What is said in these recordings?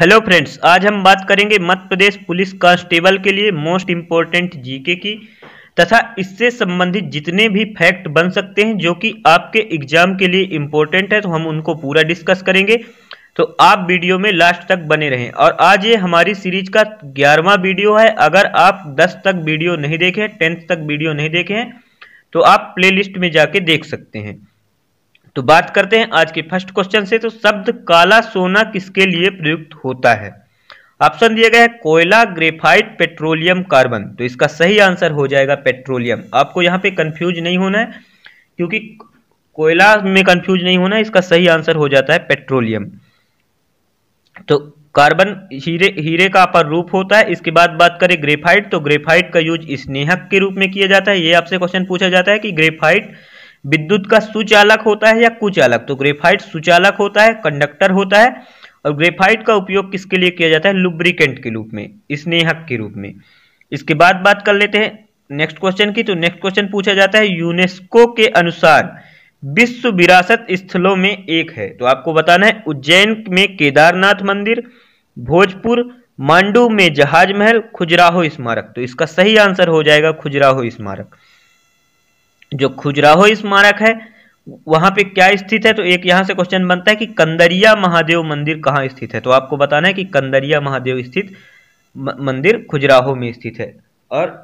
hello friends आज हम बात करेंगे मध्य प्रदेश पुलिस कांस्टेबल के लिए मोस्ट इम्पोर्टेंट जीके की तथा इससे संबंधित जितने भी फैक्ट बन सकते हैं जो कि आपके एग्जाम के लिए इम्पोर्टेंट है तो हम उनको पूरा डिस्कस करेंगे तो आप वीडियो में लास्ट तक बने रहें और आज ये हमारी सीरीज का ग्यारहवा वीडियो है अगर आप दस तक वीडियो नहीं देखे टेंथ तक वीडियो नहीं देखे हैं तो आप प्ले में जाके देख सकते हैं तो बात करते हैं आज के फर्स्ट क्वेश्चन से तो शब्द काला सोना किसके लिए प्रयुक्त होता है ऑप्शन दिया गया है कोयला ग्रेफाइट पेट्रोलियम कार्बन तो इसका सही आंसर हो जाएगा पेट्रोलियम आपको यहाँ पे कंफ्यूज नहीं होना है क्योंकि कोयला में कंफ्यूज नहीं होना है इसका सही आंसर हो जाता है पेट्रोलियम तो कार्बन हीरे हीरे का अपर रूप होता है इसके बाद बात करें ग्रेफाइट तो ग्रेफाइट का यूज स्नेहक के रूप में किया जाता है ये आपसे क्वेश्चन पूछा जाता है कि ग्रेफाइट विद्युत का सुचालक होता है या कुचालक तो ग्रेफाइट सुचालक होता है कंडक्टर होता है और ग्रेफाइट का उपयोग किसके लिए किया जाता है लुब्रिकेंट के रूप में स्नेहक के रूप में इसके बाद बात कर लेते हैं नेक्स्ट क्वेश्चन की तो नेक्स्ट क्वेश्चन पूछा जाता है यूनेस्को के अनुसार विश्व विरासत स्थलों में एक है तो आपको बताना है उज्जैन में केदारनाथ मंदिर भोजपुर मांडू में जहाज महल खुजराहो स्मारक तो इसका सही आंसर हो जाएगा खुजराहो स्मारक जो खुजराहो स्मारक है वहां पे क्या स्थित है तो एक यहाँ से क्वेश्चन बनता है कि कंदरिया महादेव मंदिर कहाँ स्थित है तो आपको बताना है कि कंदरिया महादेव स्थित मंदिर खुजराहो में स्थित है और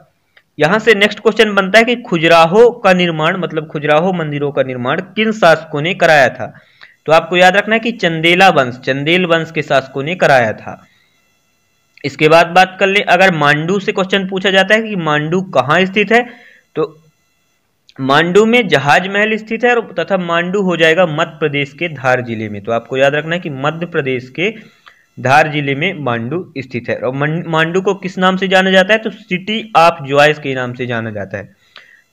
यहां से नेक्स्ट क्वेश्चन बनता है कि खुजराहो का निर्माण मतलब खुजराहो मंदिरों का निर्माण किन शासकों ने कराया था तो आपको याद रखना है कि चंदेला वंश चंदेल वंश के शासकों ने कराया था इसके बाद बात कर ले अगर मांडू से क्वेश्चन पूछा जाता है कि मांडू कहाँ स्थित है मांडू में जहाज महल स्थित है और तथा मांडू हो जाएगा मध्य प्रदेश के धार जिले में तो आपको याद रखना है कि मध्य प्रदेश के धार जिले में मांडू स्थित है और मांडू को किस नाम से जाना जाता है तो सिटी ऑफ जॉयस के नाम से जाना जाता है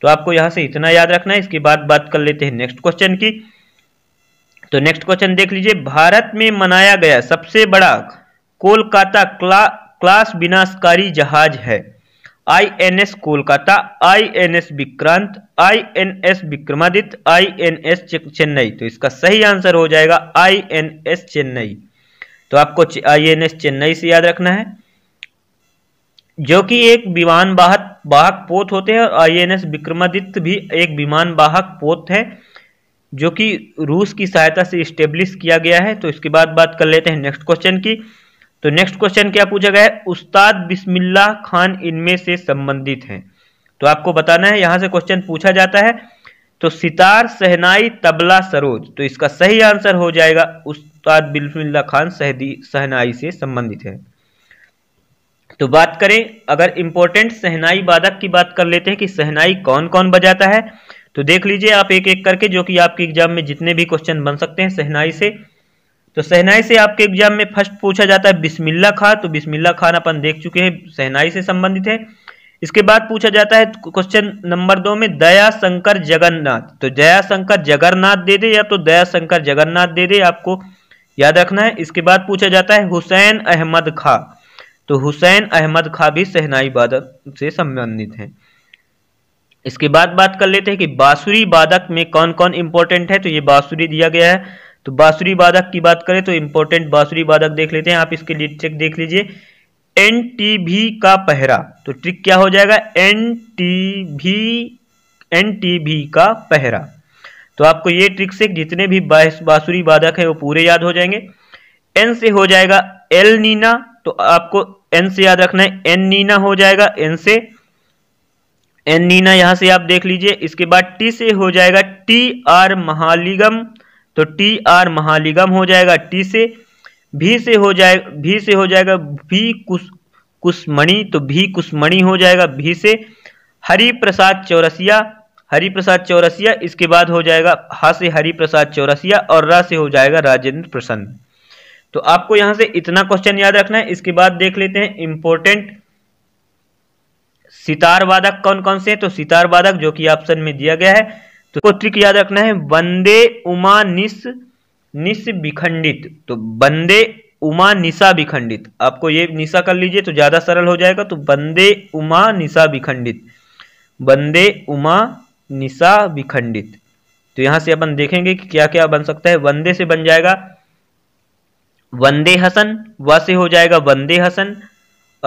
तो आपको यहाँ से इतना याद रखना है इसके बाद बात कर लेते हैं नेक्स्ट क्वेश्चन की तो नेक्स्ट क्वेश्चन देख लीजिए भारत में मनाया गया सबसे बड़ा कोलकाता क्ला, क्लास विनाशकारी जहाज है I N S Kolkata I N S Vikrant I N S Vikramaditya I N S Chennai तो इसका सही आंसर हो जाएगा आई एन एस चेन्नई तो आपको आई एन एस चेन्नई से याद रखना है जो कि एक विमान वाहक वाहक पोत होते हैं और एस विक्रमादित्य भी एक विमान वाहक पोत है जो कि रूस की सहायता से स्टेब्लिश किया गया है तो इसके बाद बात कर लेते हैं नेक्स्ट क्वेश्चन की तो नेक्स्ट क्वेश्चन क्या पूछा गया है उस्ताद बिस्मिल्ला खान इनमें से संबंधित हैं तो आपको बताना है यहां से क्वेश्चन पूछा जाता है तो सितार सहनाई तबला सरोज तो इसका सही आंसर हो जाएगा उस्ताद बिस्मिल्ला खान सहदी सहनाई से संबंधित है तो बात करें अगर इंपॉर्टेंट सहनाई वादक की बात कर लेते हैं कि सहनाई कौन कौन बजाता है तो देख लीजिए आप एक एक करके जो कि आपके एग्जाम में जितने भी क्वेश्चन बन सकते हैं सहनाई से तो सहनाई से आपके एग्जाम में फर्स्ट पूछा जाता है बिस्मिल्ला खां तो बिस्मिल्ला खान अपन देख चुके हैं सहनाई से संबंधित है इसके बाद पूछा जाता है क्वेश्चन नंबर दो में दया शंकर जगन्नाथ तो दया शंकर जगन्नाथ दे दे या तो दया शंकर जगन्नाथ दे दे आपको याद रखना है इसके बाद पूछा जाता है हुसैन अहमद खा तो हुसैन अहमद खा भी सहनाई वादक से संबंधित है इसके बाद बात कर लेते हैं कि बांसुरी वादक में कौन कौन इंपॉर्टेंट है तो ये बासुरी दिया गया है तो बांसुरी वादक की बात करें तो इंपॉर्टेंट बांसुरी वादक देख लेते हैं आप इसके लिए चेक देख लीजिए एन टी भी का पहरा तो ट्रिक क्या हो जाएगा एन टी भी एन टी भी का पहरा तो आपको ये ट्रिक से जितने भी बांसुरी वादक है वो पूरे याद हो जाएंगे एन से हो जाएगा एल नीना तो आपको एन से याद रखना है एन नीना हो जाएगा एन से एन नीना यहां से आप देख लीजिए इसके बाद टी से हो जाएगा टी आर महालिगम तो टी आर महालिगम हो जाएगा टी से भी से हो जाए भी से हो जाएगा भी कुश कुशमणि तो भी कुशमणि हो जाएगा भी से हरि प्रसाद चौरसिया हरि प्रसाद चौरसिया इसके बाद हो जाएगा हा से हरि प्रसाद चौरसिया और रा से हो जाएगा राजेंद्र प्रसन्न तो आपको यहां से इतना क्वेश्चन याद रखना है इसके बाद देख लेते हैं इंपोर्टेंट सितार वादक कौन कौन से हैं तो सितार वादक जो कि ऑप्शन में दिया गया है तो पौत्रिक याद रखना है वंदे उमा निस निस विखंडित तो वंदे उमा निशा विखंडित आपको ये निशा कर लीजिए तो ज़्यादा सरल हो जाएगा तो वंदे उमा निशा विखंडित वंदे उमा निशा विखंडित तो यहां से अपन देखेंगे कि क्या क्या बन सकता है वंदे से बन जाएगा वंदे हसन व से हो जाएगा वंदे हसन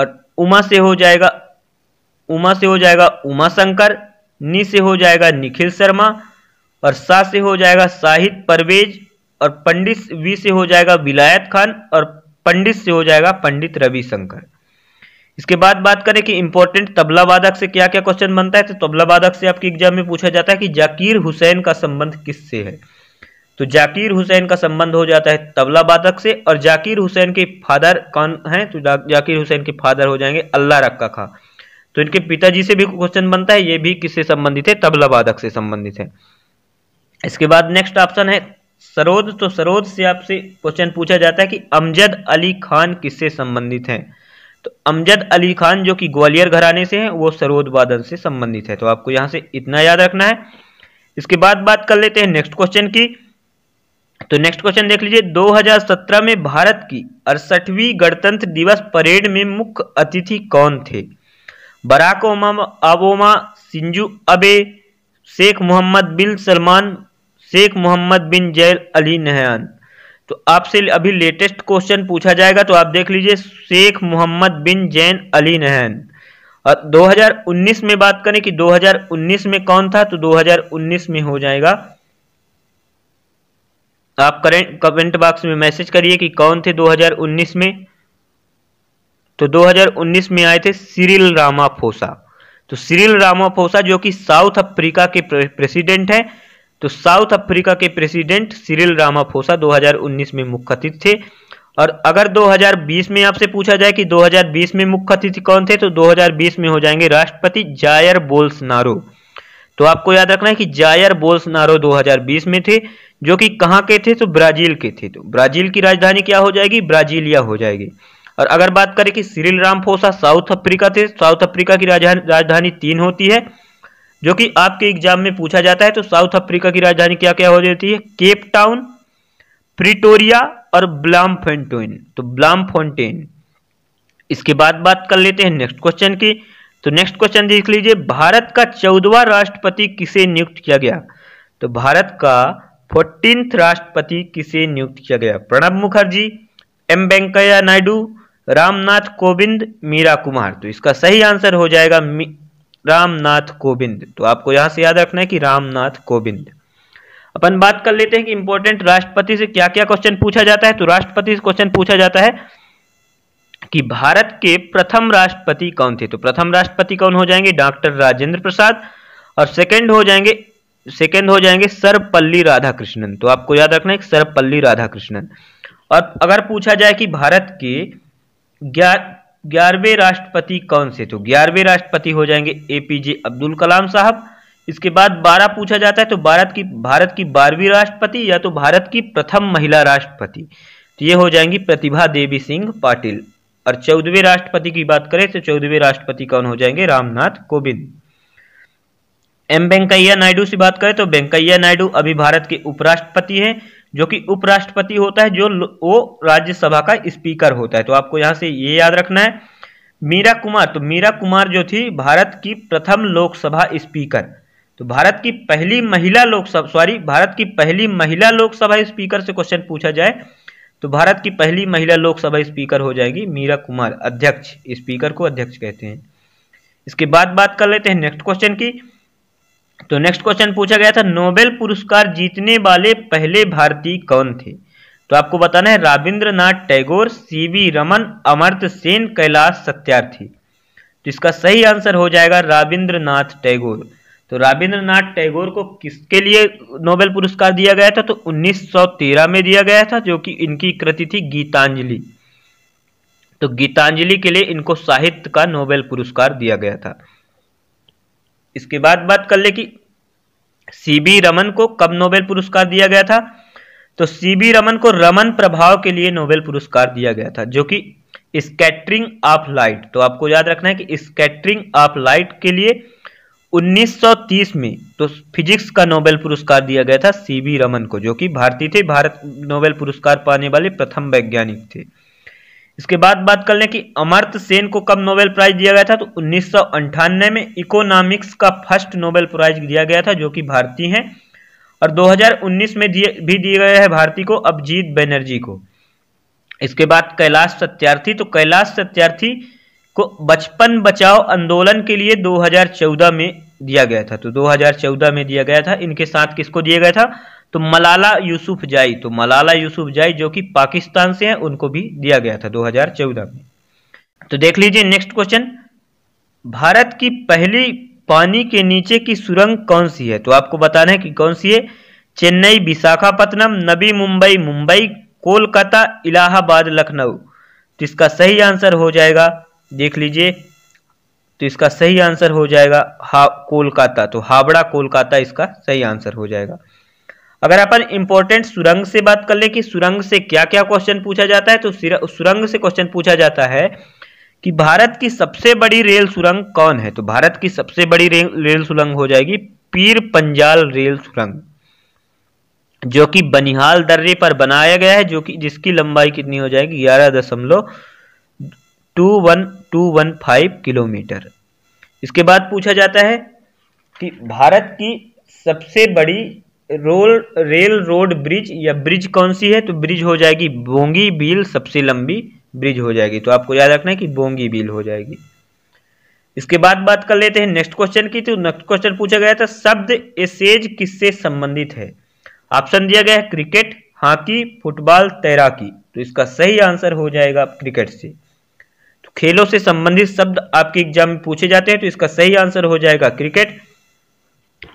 और उमा से हो जाएगा उमा से हो जाएगा उमा शंकर नी से हो जाएगा निखिल शर्मा और सा से हो जाएगा शाहिद परवेज और पंडित वी से हो जाएगा विलायत खान और पंडित से हो जाएगा पंडित रविशंकर इसके बाद बात करें कि इंपॉर्टेंट तबला वादक से क्या क्या क्वेश्चन बनता है तो तबला वादक से आपके एग्जाम में पूछा जाता है कि जाकिर हुसैन का संबंध किससे है तो जाकिर हुसैन का संबंध हो जाता है तबला वादक से और जाकिर हुसैन के फादर कौन है तो जाकिर हुसैन के फादर हो जाएंगे अल्लाह रक्का खां तो इनके पिताजी से भी क्वेश्चन बनता है ये भी किससे संबंधित है तबला वादक से संबंधित है इसके बाद नेक्स्ट ऑप्शन है सरोद तो सरोद से आपसे क्वेश्चन पूछा जाता है कि अमजद अली खान किससे संबंधित हैं तो अमजद अली खान जो कि ग्वालियर घराने से हैं वो सरोद वादन से संबंधित है तो आपको यहां से इतना याद रखना है इसके बाद बात कर लेते हैं नेक्स्ट क्वेश्चन की तो नेक्स्ट क्वेश्चन देख लीजिए 2017 में भारत की अड़सठवीं गणतंत्र दिवस परेड में मुख्य अतिथि कौन थे Barack Obama Shinzo Abe Sheikh Mohammed bin Salman Sheikh Mohammed bin Zayed Al Nahyan तो आपसे अभी लेटेस्ट क्वेश्चन पूछा जाएगा तो आप देख लीजिए शेख मोहम्मद बिन जैन अली नहन और 2019 में बात करें कि 2019 में कौन था तो 2019 में हो जाएगा आप करें कमेंट बॉक्स में मैसेज करिए कि कौन थे 2019 में तो 2019 में आए थे सिरिल रामाफोसा तो सिरिल रामाफोसा जो कि साउथ अफ्रीका के प्रेसिडेंट हैं तो साउथ अफ्रीका के प्रेसिडेंट सिरिल रामाफोसा 2019 में मुख्य अतिथि थे और अगर 2020 में आपसे पूछा जाए कि 2020 में मुख्य अतिथि कौन थे तो 2020 में हो जाएंगे राष्ट्रपति जायर बोल्स नारो तो आपको याद रखना है कि जायर बोल्स नारो 2020 में थे जो कि कहाँ के थे तो ब्राजील के थे तो ब्राजील की राजधानी क्या हो जाएगी ब्राजीलिया हो जाएगी और अगर बात करें कि सिरिल रामफोसा साउथ अफ्रीका थे साउथ अफ्रीका की राजधानी तीन होती है जो कि आपके एग्जाम में पूछा जाता है तो साउथ अफ्रीका की राजधानी क्या क्या हो जाती है केप टाउन प्रिटोरिया और ब्लाम फोन तो ब्लाम फोन्टेन इसके बाद बात कर लेते हैं नेक्स्ट क्वेश्चन की तो नेक्स्ट क्वेश्चन देख लीजिए भारत का चौदवा राष्ट्रपति किसे नियुक्त किया गया तो भारत का फोर्टीन राष्ट्रपति किसे नियुक्त किया गया प्रणब मुखर्जी एम वेंकैया नायडू रामनाथ कोविंद मीरा कुमार तो इसका सही आंसर हो जाएगा रामनाथ कोविंद तो आपको यहां से याद रखना है कि रामनाथ कोविंद अपन बात कर लेते हैं कि इंपॉर्टेंट राष्ट्रपति से क्या क्या क्वेश्चन पूछा जाता है तो राष्ट्रपति से क्वेश्चन पूछा जाता है कि भारत के प्रथम राष्ट्रपति कौन थे तो प्रथम राष्ट्रपति कौन हो जाएंगे डॉक्टर राजेंद्र प्रसाद और सेकंड हो जाएंगे सेकंड हो जाएंगे सर्वपल्ली राधाकृष्णन तो आपको याद रखना है सर्वपल्ली राधाकृष्णन और अगर पूछा जाए कि भारत के ग्यारहवें राष्ट्रपति कौन से तो ग्यारहवें राष्ट्रपति हो जाएंगे एपीजे अब्दुल कलाम साहब इसके बाद बारह पूछा जाता है तो भारत की भारत की बारहवीं राष्ट्रपति या तो भारत की प्रथम महिला राष्ट्रपति तो ये हो जाएंगी प्रतिभा देवी सिंह पाटिल और चौदहवें राष्ट्रपति की बात करें तो चौदहवें राष्ट्रपति कौन हो जाएंगे रामनाथ कोविंद एम वेंकैया नायडू से बात करें तो वेंकैया नायडू अभी भारत के उपराष्ट्रपति हैं जो कि उपराष्ट्रपति होता है जो वो राज्यसभा का स्पीकर होता है तो आपको यहाँ से ये याद रखना है मीरा कुमार तो मीरा कुमार जो थी भारत की प्रथम लोकसभा स्पीकर तो भारत की पहली महिला लोकसभा सॉरी भारत की पहली महिला लोकसभा स्पीकर से क्वेश्चन पूछा जाए तो भारत की पहली महिला लोकसभा स्पीकर हो जाएगी मीरा कुमार अध्यक्ष स्पीकर को अध्यक्ष कहते हैं इसके बाद बात कर लेते हैं नेक्स्ट क्वेश्चन की तो नेक्स्ट क्वेश्चन पूछा गया था नोबेल पुरस्कार जीतने वाले पहले भारतीय कौन थे तो आपको बताना है रविंद्रनाथ टैगोर सीवी रमन अमर्त सेन कैलाश सत्यार्थी तो इसका सही आंसर हो जाएगा रविंद्रनाथ टैगोर तो रविंद्रनाथ टैगोर को किसके लिए नोबेल पुरस्कार दिया गया था तो 1913 में दिया गया था जो कि इनकी कृति थी गीतांजलि तो गीतांजलि के लिए इनको साहित्य का नोबेल पुरस्कार दिया गया था इसके बाद बात कर ले कि सीबी रमन को कब नोबेल पुरस्कार दिया गया था तो सीबी रमन को रमन प्रभाव के लिए नोबेल पुरस्कार दिया गया था जो कि स्कैटरिंग ऑफ लाइट तो आपको याद रखना है कि स्कैटरिंग ऑफ लाइट के लिए 1930 में तो फिजिक्स का नोबेल पुरस्कार दिया गया था सीबी रमन को जो कि भारतीय थे भारत नोबेल पुरस्कार पाने वाले प्रथम वैज्ञानिक थे इसके बाद बात कर लें कि अमर्त सेन को कब नोबेल प्राइज दिया गया था तो उन्नीस में इकोनॉमिक्स का फर्स्ट नोबेल प्राइज दिया गया था जो कि भारतीय है और 2019 में दिए भी दिए गए हैं भारती को अभिजीत बैनर्जी को इसके बाद कैलाश सत्यार्थी तो कैलाश सत्यार्थी को बचपन बचाओ आंदोलन के लिए 2014 में दिया गया था तो 2014 में दिया गया था इनके साथ किसको दिया गया था तो मलाला यूसुफ जाई तो मलाला यूसुफ जाई जो कि पाकिस्तान से हैं उनको भी दिया गया था 2014 में तो देख लीजिए नेक्स्ट क्वेश्चन भारत की पहली पानी के नीचे की सुरंग कौन सी है तो आपको बताना है कि कौन सी है चेन्नई विशाखापट्टनम नबी मुंबई मुंबई कोलकाता इलाहाबाद लखनऊ तो इसका सही आंसर हो जाएगा देख लीजिए तो इसका सही आंसर हो जाएगा हा कोलकाता तो हावड़ा कोलकाता इसका सही आंसर हो जाएगा अगर अपन इंपॉर्टेंट सुरंग से बात कर ले कि सुरंग से क्या क्या क्वेश्चन पूछा जाता है तो सुरंग से क्वेश्चन पूछा जाता है कि भारत की सबसे बड़ी रेल सुरंग कौन है तो भारत की सबसे बड़ी रे, रेल सुरंग हो जाएगी पीर पंजाल रेल सुरंग जो कि बनिहाल दर्रे पर बनाया गया है जो कि जिसकी लंबाई कितनी हो जाएगी ग्यारह दशमलव two one two one five kilometre इसके बाद पूछा जाता है कि भारत की सबसे बड़ी रोल रेल रोड ब्रिज या ब्रिज कौन सी है तो ब्रिज हो जाएगी बोंगी बिल सबसे लंबी ब्रिज हो जाएगी तो आपको याद रखना है कि बोंगी बिल हो जाएगी इसके बाद बात कर लेते हैं नेक्स्ट क्वेश्चन की तो नेक्स्ट क्वेश्चन पूछा गया था शब्द एसेज किससे संबंधित है ऑप्शन दिया गया है क्रिकेट हॉकी फुटबॉल तैराकी तो इसका सही आंसर हो जाएगा क्रिकेट से तो खेलों से संबंधित शब्द आपके एग्जाम में पूछे जाते हैं तो इसका सही आंसर हो जाएगा क्रिकेट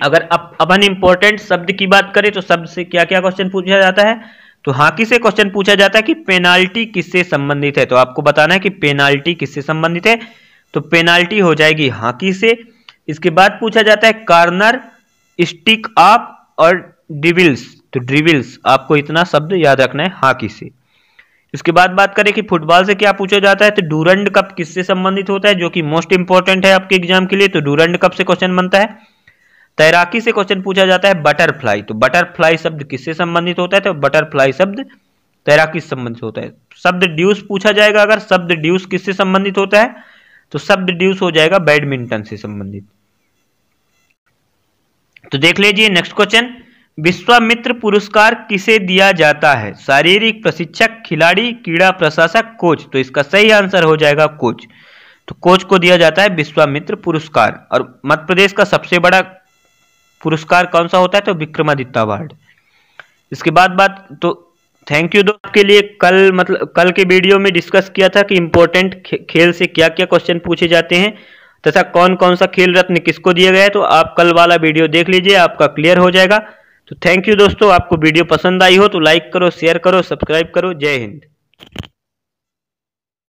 अगर अब अपन इंपॉर्टेंट शब्द की बात करें तो शब्द से क्या क्या क्वेश्चन पूछा जाता है तो हाकी से क्वेश्चन पूछा जाता है कि पेनाल्टी किससे संबंधित है तो आपको बताना है कि पेनाल्टी किससे संबंधित है तो पेनाल्टी हो जाएगी हाकी से इसके बाद पूछा जाता है कार्नर स्टिक आप और ड्रिविल्स तो ड्रिविल्स आपको इतना शब्द याद रखना है हाकी से इसके बाद बात करें कि फुटबॉल से क्या पूछा जाता है तो डूरंड कप किससे संबंधित होता है जो कि मोस्ट इंपॉर्टेंट है आपके एग्जाम के लिए तो डूरंड कप से क्वेश्चन बनता है तैराकी से क्वेश्चन पूछा जाता है बटरफ्लाई तो बटरफ्लाई शब्द किससे संबंधित होता है तो बटरफ्लाई शब्द तैराकी से संबंधित होता है शब्द ड्यूस पूछा जाएगा अगर शब्द ड्यूस किससे संबंधित होता है तो शब्द ड्यूस हो जाएगा बैडमिंटन से संबंधित तो देख लीजिए नेक्स्ट क्वेश्चन विश्वामित्र पुरस्कार किसे दिया जाता है शारीरिक प्रशिक्षक खिलाड़ी क्रीड़ा प्रशासक कोच तो इसका सही आंसर हो जाएगा कोच तो कोच को दिया जाता है विश्वामित्र पुरस्कार और मध्य प्रदेश का सबसे बड़ा पुरस्कार कौन सा होता है तो विक्रमादित्य अवार्ड इसके बाद बात तो थैंक यू दोस्त के लिए कल मतलब कल के वीडियो में डिस्कस किया था कि इम्पोर्टेंट खेल से क्या क्या क्वेश्चन पूछे जाते हैं तथा कौन कौन सा खेल रत्न किसको दिया गया है तो आप कल वाला वीडियो देख लीजिए आपका क्लियर हो जाएगा तो थैंक यू दोस्तों आपको वीडियो पसंद आई हो तो लाइक करो शेयर करो सब्सक्राइब करो जय हिंद